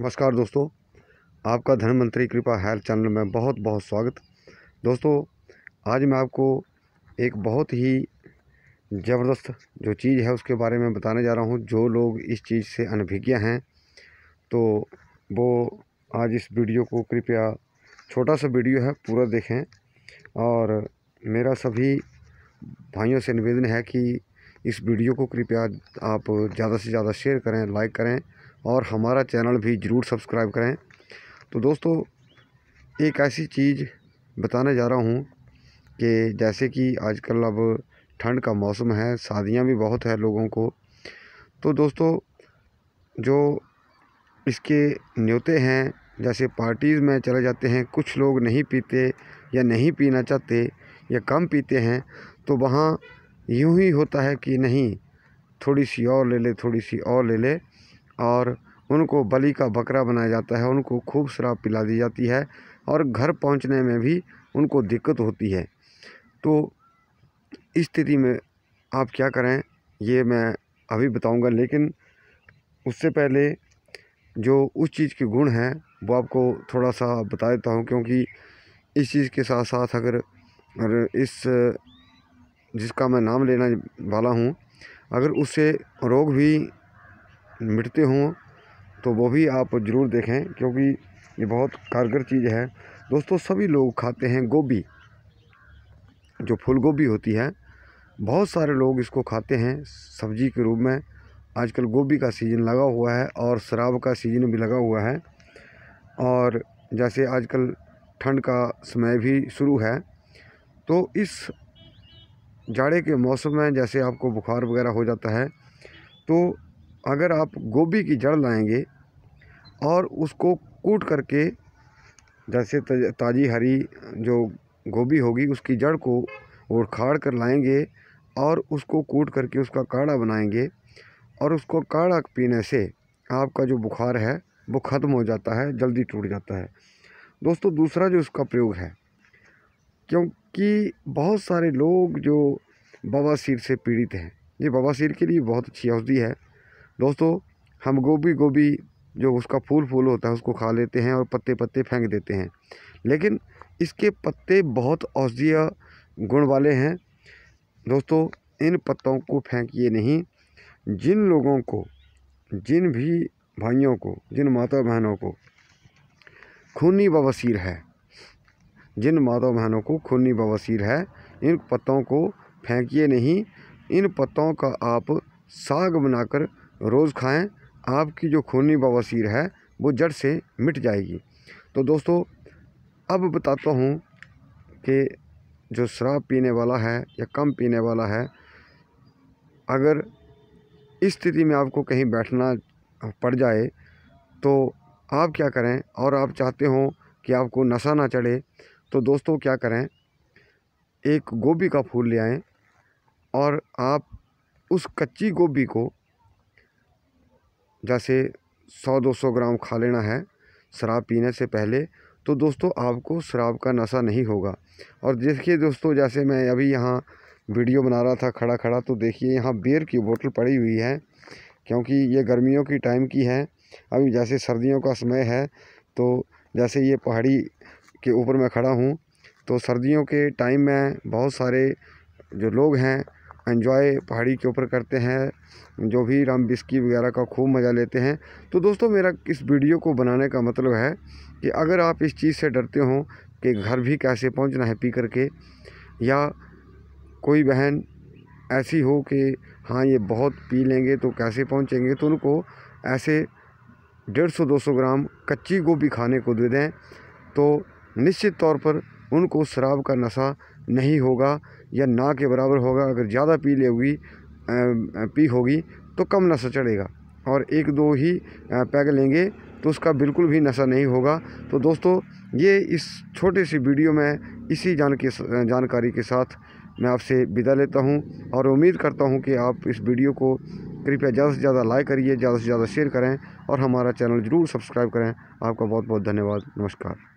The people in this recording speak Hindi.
नमस्कार दोस्तों आपका धनवंतरी कृपा हेल्थ चैनल में बहुत बहुत स्वागत दोस्तों आज मैं आपको एक बहुत ही ज़बरदस्त जो चीज़ है उसके बारे में बताने जा रहा हूँ जो लोग इस चीज़ से अनभिज्ञ हैं तो वो आज इस वीडियो को कृपया छोटा सा वीडियो है पूरा देखें और मेरा सभी भाइयों से निवेदन है कि इस वीडियो को कृपया आप ज़्यादा से ज़्यादा शेयर करें लाइक करें और हमारा चैनल भी ज़रूर सब्सक्राइब करें तो दोस्तों एक ऐसी चीज़ बताने जा रहा हूँ कि जैसे कि आजकल अब ठंड का मौसम है शादियाँ भी बहुत है लोगों को तो दोस्तों जो इसके न्योते हैं जैसे पार्टीज़ में चले जाते हैं कुछ लोग नहीं पीते या नहीं पीना चाहते या कम पीते हैं तो वहाँ यूं ही होता है कि नहीं थोड़ी सी और ले ले थोड़ी सी और ले ले और उनको बलि का बकरा बनाया जाता है उनको खूब शराब पिला दी जाती है और घर पहुंचने में भी उनको दिक्कत होती है तो इस स्थिति में आप क्या करें ये मैं अभी बताऊंगा लेकिन उससे पहले जो उस चीज़ के गुण हैं वो आपको थोड़ा सा बता देता हूँ क्योंकि इस चीज़ के साथ साथ अगर इस जिसका मैं नाम लेना वाला हूँ अगर उससे रोग भी मिटते हों तो वो भी आप ज़रूर देखें क्योंकि ये बहुत कारगर चीज़ है दोस्तों सभी लोग खाते हैं गोभी जो फूल गोभी होती है बहुत सारे लोग इसको खाते हैं सब्जी के रूप में आजकल गोभी का सीज़न लगा हुआ है और शराब का सीज़न भी लगा हुआ है और जैसे आजकल ठंड का समय भी शुरू है तो इस जाड़े के मौसम में जैसे आपको बुखार वगैरह हो जाता है तो अगर आप गोभी की जड़ लाएंगे और उसको कूट करके जैसे ताज़ी हरी जो गोभी होगी उसकी जड़ को उखाड़ कर लाएंगे और उसको कूट करके उसका काढ़ा बनाएंगे और उसको काढ़ा पीने से आपका जो बुखार है वो ख़त्म हो जाता है जल्दी टूट जाता है दोस्तों दूसरा जो इसका प्रयोग है क्योंकि बहुत सारे लोग जो बवासीर से पीड़ित हैं ये बवासीर के लिए बहुत अच्छी औषधि है दोस्तों हम गोभी गोभी जो उसका फूल फूल होता है उसको खा लेते हैं और पत्ते पत्ते फेंक देते हैं लेकिन इसके पत्ते बहुत औषधीय गुण वाले हैं दोस्तों इन पत्तों को फेंकिए नहीं जिन लोगों को जिन भी भाइयों को जिन माता बहनों को खूनी बवसीर है जिन माता बहनों को खूनी बवसीर है इन पत्तों को फेंकिए नहीं इन पत्तों का आप साग बनाकर रोज़ खाएं आपकी जो खूनी बवासीर है वो जड़ से मिट जाएगी तो दोस्तों अब बताता हूँ कि जो शराब पीने वाला है या कम पीने वाला है अगर इस स्थिति में आपको कहीं बैठना पड़ जाए तो आप क्या करें और आप चाहते हो कि आपको नशा ना चढ़े तो दोस्तों क्या करें एक गोभी का फूल ले आएँ और आप उस कच्ची गोभी को जैसे सौ दो सौ ग्राम खा लेना है शराब पीने से पहले तो दोस्तों आपको शराब का नशा नहीं होगा और देखिए दोस्तों जैसे मैं अभी यहाँ वीडियो बना रहा था खड़ा खड़ा तो देखिए यहाँ बेर की बोतल पड़ी हुई है क्योंकि ये गर्मियों की टाइम की है अभी जैसे सर्दियों का समय है तो जैसे ये पहाड़ी के ऊपर मैं खड़ा हूँ तो सर्दियों के टाइम में बहुत सारे जो लोग हैं एंजॉय पहाड़ी के ऊपर करते हैं जो भी राम बिस्की वगैरह का खूब मज़ा लेते हैं तो दोस्तों मेरा इस वीडियो को बनाने का मतलब है कि अगर आप इस चीज़ से डरते हो कि घर भी कैसे पहुंचना है पी करके या कोई बहन ऐसी हो कि हाँ ये बहुत पी लेंगे तो कैसे पहुंचेंगे तो उनको ऐसे डेढ़ सौ दो सौ ग्राम कच्ची गोभी खाने को दे दें तो निश्चित तौर पर उनको शराब का नशा नहीं होगा या ना के बराबर होगा अगर ज़्यादा पी ले पी होगी तो कम नशा चढ़ेगा और एक दो ही पैग लेंगे तो उसका बिल्कुल भी नशा नहीं होगा तो दोस्तों ये इस छोटे सी वीडियो में इसी जान के जानकारी के साथ मैं आपसे विदा लेता हूँ और उम्मीद करता हूँ कि आप इस वीडियो को कृपया ज़्यादा से ज़्यादा लाइक करिए ज़्यादा से ज़्यादा शेयर करें और हमारा चैनल ज़रूर सब्सक्राइब करें आपका बहुत बहुत धन्यवाद नमस्कार